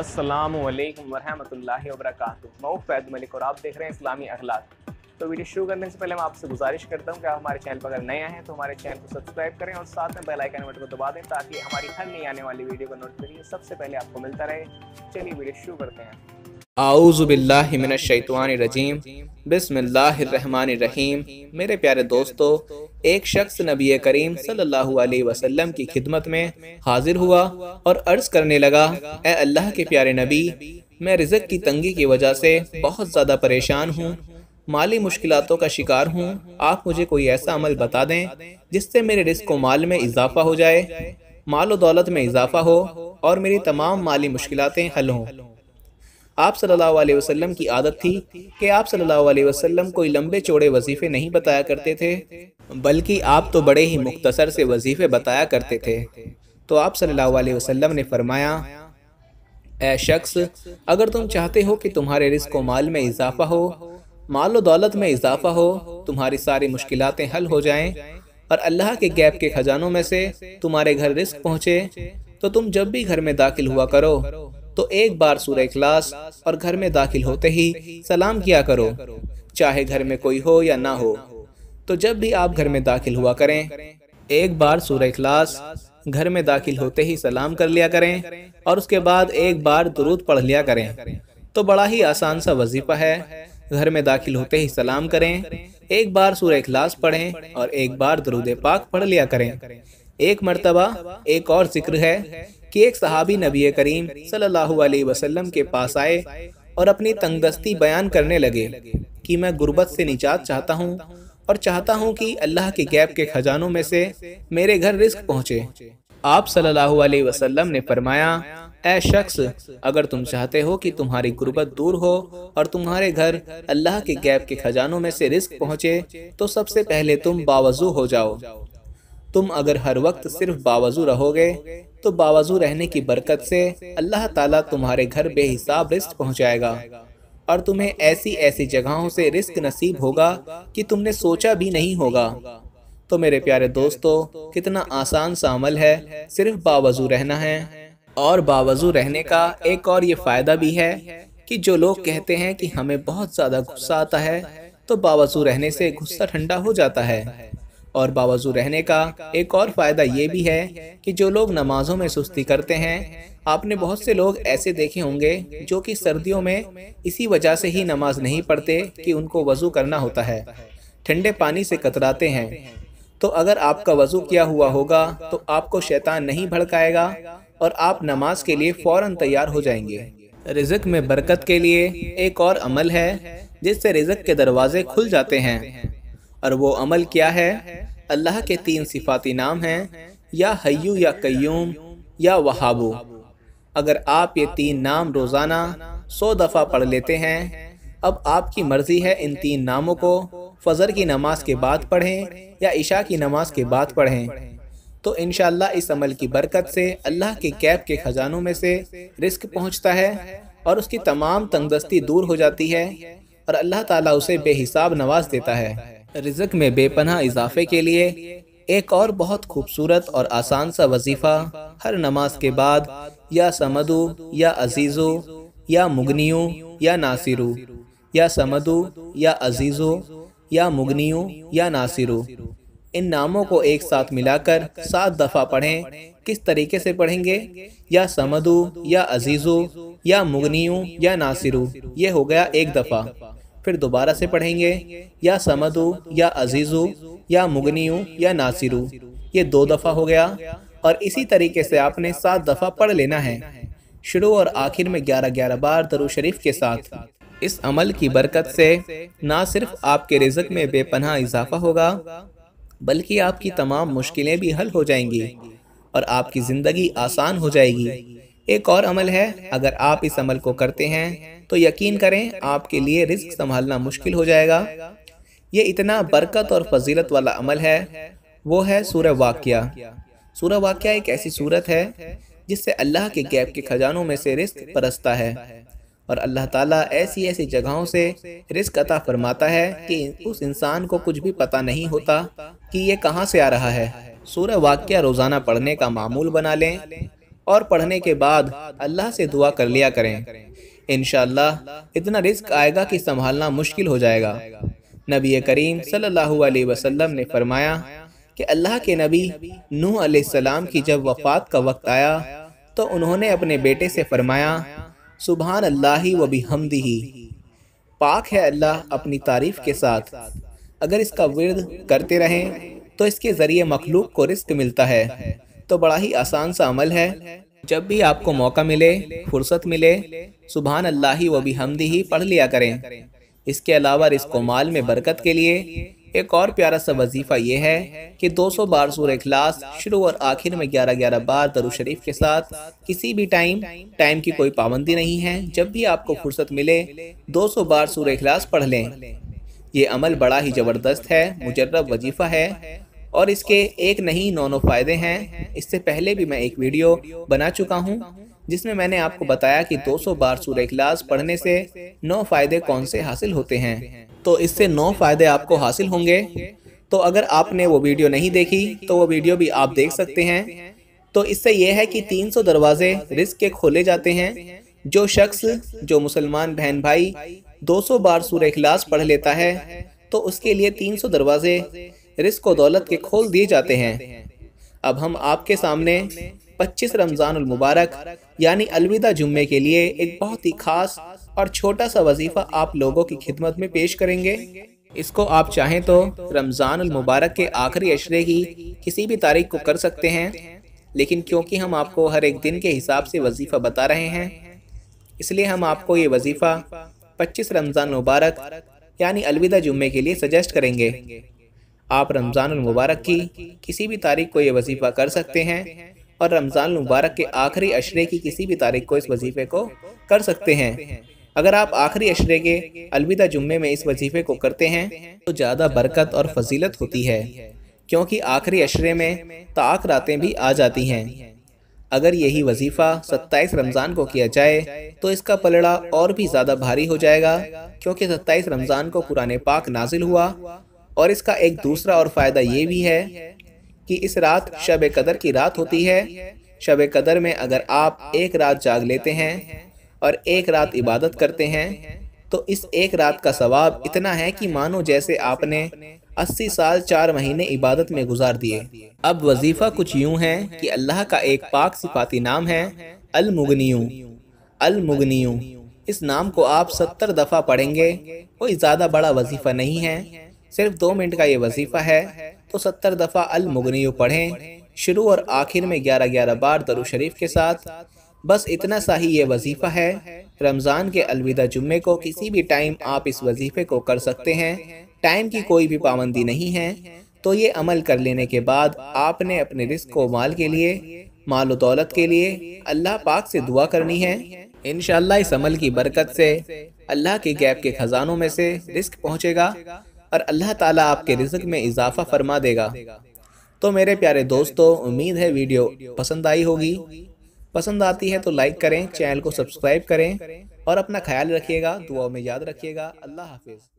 السلام علیکم ورحمۃ اللہ وبرکاتہ میں فید ملک اور آپ دیکھ رہے ہیں اسلامی اخلاق تو ویڈیو شروع کرنے سے پہلے میں آپ سے گزارش کرتا ہوں کہ آپ ہمارے چینل پر اگر نئے ہیں تو ہمارے چینل کو سبسکرائب کریں اور ساتھ میں بیل آئکن بٹن کو دبا دیں تاکہ ہماری ہر نئی آنے والی ویڈیو کا نوٹیفکیشن سب سے پہلے آپ کو ملتا رہے چلیے ویڈیو شروع کرتے ہیں باللہ من الشیطان الرجیم بسم اللہ الرحمن الرحیم میرے پیارے دوستو ایک شخص نبی کریم صلی اللہ علیہ وسلم کی خدمت میں حاضر ہوا اور عرض کرنے لگا اے اللہ کے پیارے نبی میں رزق کی تنگی کی وجہ سے بہت زیادہ پریشان ہوں مالی مشکلاتوں کا شکار ہوں آپ مجھے کوئی ایسا عمل بتا دیں جس سے میرے رزق و مال میں اضافہ ہو جائے مال و دولت میں اضافہ ہو اور میری تمام مالی مشکلاتیں حل ہوں آپ صلی اللہ علیہ وسلم کی عادت تھی کہ آپ صلی اللہ علیہ وسلم کوئی لمبے چوڑے وظیفے نہیں بتایا کرتے تھے بلکہ آپ تو بڑے ہی مختصر سے وظیفے بتایا کرتے تھے تو آپ صلی اللہ علیہ وسلم نے فرمایا اے شخص اگر تم چاہتے ہو کہ تمہارے رزق و مال میں اضافہ ہو مال و دولت میں اضافہ ہو تمہاری ساری مشکلاتیں حل ہو جائیں اور اللہ کے گیپ کے خزانوں میں سے تمہارے گھر رزق پہنچے تو تم جب بھی گھر میں داخل ہوا کرو تو ایک بار سورہ اخلاص اور گھر میں داخل ہوتے ہی سلام کیا کرو چاہے گھر میں کوئی ہو یا نہ ہو تو جب بھی آپ گھر میں داخل ہوا کریں ایک بار سورہ اخلاص گھر میں داخل ہوتے ہی سلام کر لیا کریں اور اس کے بعد ایک بار درود پڑھ لیا کریں تو بڑا ہی آسان سا وظیفہ ہے گھر میں داخل ہوتے ہی سلام کریں ایک بار سورہ اخلاص پڑھیں اور ایک بار درود پاک پڑھ لیا کریں ایک مرتبہ ایک اور ذکر ہے کہ ایک صحابی نبی کریم صلی اللہ علیہ وسلم کے پاس آئے اور اپنی تنگستی بیان کرنے لگے کہ میں غربت سے نجات چاہتا ہوں اور چاہتا ہوں کہ اللہ کے گیپ کے خزانوں میں سے میرے گھر رزق پہنچے آپ صلی اللہ علیہ وسلم نے فرمایا اے شخص اگر تم چاہتے ہو کہ تمہاری غربت دور ہو اور تمہارے گھر اللہ کے گیپ کے خزانوں میں سے رزق پہنچے تو سب سے پہلے تم باوضو ہو جاؤ تم اگر ہر وقت صرف باوضو رہو گے تو باوضو رہنے کی برکت سے اللہ تعالیٰ تمہارے گھر بے حساب رزق پہنچائے گا اور تمہیں ایسی ایسی جگہوں سے رزق نصیب ہوگا کہ تم نے سوچا بھی نہیں ہوگا تو میرے پیارے دوستو کتنا آسان سا عمل ہے صرف باوضو رہنا ہے اور باوضو رہنے کا ایک اور یہ فائدہ بھی ہے کہ جو لوگ کہتے ہیں کہ ہمیں بہت زیادہ غصہ آتا ہے تو باوضو رہنے سے غصہ ٹھنڈا ہو جاتا ہے اور باوضو رہنے کا ایک اور فائدہ یہ بھی ہے کہ جو لوگ نمازوں میں سستی کرتے ہیں آپ نے بہت سے لوگ ایسے دیکھے ہوں گے جو کہ سردیوں میں اسی وجہ سے ہی نماز نہیں پڑھتے کہ ان کو وضو کرنا ہوتا ہے ٹھنڈے پانی سے کتراتے ہیں تو اگر آپ کا وضو کیا ہوا ہوگا تو آپ کو شیطان نہیں بھڑکائے گا اور آپ نماز کے لیے فوراً تیار ہو جائیں گے رزق میں برکت کے لیے ایک اور عمل ہے جس سے رزق کے دروازے کھل جاتے ہیں اور وہ عمل کیا ہے اللہ کے تین صفاتی نام ہیں یا حیو یا قیوم یا وہابو اگر آپ یہ تین نام روزانہ سو دفعہ پڑھ لیتے ہیں اب آپ کی مرضی ہے ان تین ناموں کو فضر کی نماز کے بعد پڑھیں یا عشاء کی نماز کے بعد پڑھیں تو انشاءاللہ اس عمل کی برکت سے اللہ کے کیپ کے خزانوں میں سے رزق پہنچتا ہے اور اس کی تمام تنگستی دور ہو جاتی ہے اور اللہ تعالیٰ اسے بے حساب نواز دیتا ہے رزق میں بے پناہ اضافے کے لیے ایک اور بہت خوبصورت اور آسان سا وظیفہ ہر نماز کے بعد یا سمدو یا عزیزو یا مگنیو یا ناصرو یا سمدو یا عزیزو یا مگنیو یا ناصرو ان ناموں کو ایک ساتھ ملا کر سات دفعہ پڑھیں کس طریقے سے پڑھیں گے یا سمدو یا عزیزو یا مگنیو یا ناصرو یہ ہو گیا ایک دفعہ پھر دوبارہ سے پڑھیں گے یا سمدو یا عزیزو یا یا ناصرو یہ دو دفعہ ہو گیا اور اسی طریقے سے آپ نے سات دفعہ پڑھ لینا ہے شروع اور آخر میں گیارہ گیارہ بار درو شریف کے ساتھ اس عمل کی برکت سے نہ صرف آپ کے رزق میں بے پناہ اضافہ ہوگا بلکہ آپ کی تمام مشکلیں بھی حل ہو جائیں گی اور آپ کی زندگی آسان ہو جائے گی ایک اور عمل ہے اگر آپ اس عمل کو کرتے ہیں تو یقین کریں آپ کے لیے رزق سنبھالنا مشکل ہو جائے گا یہ اتنا برکت اور فضیلت والا عمل ہے وہ ہے سورہ واقعہ سورہ واقعہ ایک ایسی صورت ہے جس سے اللہ کے گیپ کے خزانوں میں سے رزق پرستا ہے اور اللہ تعالیٰ ایسی ایسی جگہوں سے رزق عطا فرماتا ہے کہ اس انسان کو کچھ بھی پتہ نہیں ہوتا کہ یہ کہاں سے آ رہا ہے سورہ واقعہ روزانہ پڑھنے کا معمول بنا لیں اور پڑھنے کے بعد اللہ سے دعا کر لیا کریں انشاءاللہ اتنا رزق آئے گا کہ سنبھالنا مشکل ہو جائے گا نبی کریم صلی اللہ علیہ وسلم نے فرمایا کہ اللہ کے نبی نوح علیہ السلام کی جب وفات کا وقت آیا تو انہوں نے اپنے بیٹے سے فرمایا سبحان اللہ و ہی پاک ہے اللہ اپنی تعریف کے ساتھ اگر اس کا ورد کرتے رہیں تو اس کے ذریعے مخلوق کو رزق ملتا ہے تو بڑا ہی آسان سا عمل ہے جب بھی آپ کو موقع ملے فرصت ملے سبحان اللہ و بھی ہی پڑھ لیا کریں اس کے علاوہ رزق و مال میں برکت کے لیے ایک اور پیارا سا وظیفہ یہ ہے کہ دو سو بار سور اخلاص شروع اور آخر میں گیارہ گیارہ بار درو شریف کے ساتھ کسی بھی ٹائم ٹائم کی کوئی پابندی نہیں ہے جب بھی آپ کو فرصت ملے دو سو بار سور اخلاص پڑھ لیں یہ عمل بڑا ہی زبردست ہے مجرب وظیفہ ہے اور اس کے ایک نہیں نو نو فائدے ہیں اس سے پہلے بھی میں ایک ویڈیو بنا چکا ہوں جس میں میں نے آپ کو بتایا کہ دو سو بار سورہ اخلاص پڑھنے سے نو فائدے کون سے حاصل ہوتے ہیں تو اس سے نو فائدے آپ کو حاصل ہوں گے تو اگر آپ نے وہ ویڈیو نہیں دیکھی تو وہ ویڈیو بھی آپ دیکھ سکتے ہیں تو اس سے یہ ہے کہ تین سو دروازے رزق کے کھولے جاتے ہیں جو شخص جو مسلمان بہن بھائی دو سو بار سور اخلاص پڑھ لیتا ہے تو اس کے لیے تین سو دروازے رزق و دولت کے کھول دیے جاتے ہیں اب ہم آپ کے سامنے پچیس رمضان المبارک یعنی الوداع جمعے کے لیے ایک بہت ہی خاص اور چھوٹا سا وظیفہ آپ لوگوں کی خدمت میں پیش کریں گے اس کو آپ چاہیں تو رمضان المبارک کے آخری عشرے کی کسی بھی تاریخ کو کر سکتے ہیں لیکن کیونکہ ہم آپ کو ہر ایک دن کے حساب سے وظیفہ بتا رہے ہیں اس لیے ہم آپ کو یہ وظیفہ پچیس رمضان مبارک یعنی الوداع جمعے کے لیے سجیسٹ کریں گے آپ رمضان المبارک کی کسی بھی تاریخ کو یہ وظیفہ کر سکتے ہیں اور رمضان المبارک کے آخری اشرے کی کسی بھی تاریخ کو اس وظیفے کو کر سکتے ہیں اگر آپ آخری اشرے کے الوداع جمعے میں اس وظیفے کو کرتے ہیں تو زیادہ برکت اور فضیلت ہوتی ہے کیونکہ آخری اشرے میں طاق راتیں بھی آ جاتی ہیں اگر یہی وظیفہ ستائیس رمضان کو کیا جائے تو اس کا پلڑا اور بھی زیادہ بھاری ہو جائے گا کیونکہ ستائیس رمضان کو قرآن پاک نازل ہوا اور اس کا ایک دوسرا اور فائدہ یہ بھی ہے کہ اس رات شب قدر کی رات ہوتی ہے شب قدر میں اگر آپ ایک رات جاگ لیتے ہیں اور ایک رات عبادت کرتے ہیں تو اس ایک رات کا ثواب اتنا ہے کہ مانو جیسے آپ نے اسی سال چار مہینے عبادت میں گزار دیے اب وظیفہ کچھ یوں ہے کہ اللہ کا ایک پاک صفاتی نام ہے المغنیوں المغنیوں اس نام کو آپ ستر دفعہ پڑھیں گے کوئی زیادہ بڑا وظیفہ نہیں ہے صرف دو منٹ کا یہ وظیفہ ہے تو ستر دفعہ المغنیو پڑھیں شروع اور آخر میں گیارہ گیارہ بار درو شریف کے ساتھ بس اتنا سا ہی یہ وظیفہ ہے رمضان کے الوداع جمعے کو کسی بھی ٹائم آپ اس وظیفے کو کر سکتے ہیں ٹائم کی کوئی بھی پابندی نہیں ہے تو یہ عمل کر لینے کے بعد آپ نے اپنے رزق کو مال کے لیے مال و دولت کے لیے اللہ پاک سے دعا کرنی ہے انشاءاللہ اس عمل کی برکت سے اللہ کے گیپ کے خزانوں میں سے رزق پہنچے گا اور اللہ تعالیٰ آپ کے رزق میں اضافہ فرما دے گا تو میرے پیارے دوستو امید ہے ویڈیو پسند آئی ہوگی پسند آتی ہے تو لائک کریں چینل کو سبسکرائب کریں اور اپنا خیال رکھیے گا دعاوں میں یاد رکھیے گا اللہ حافظ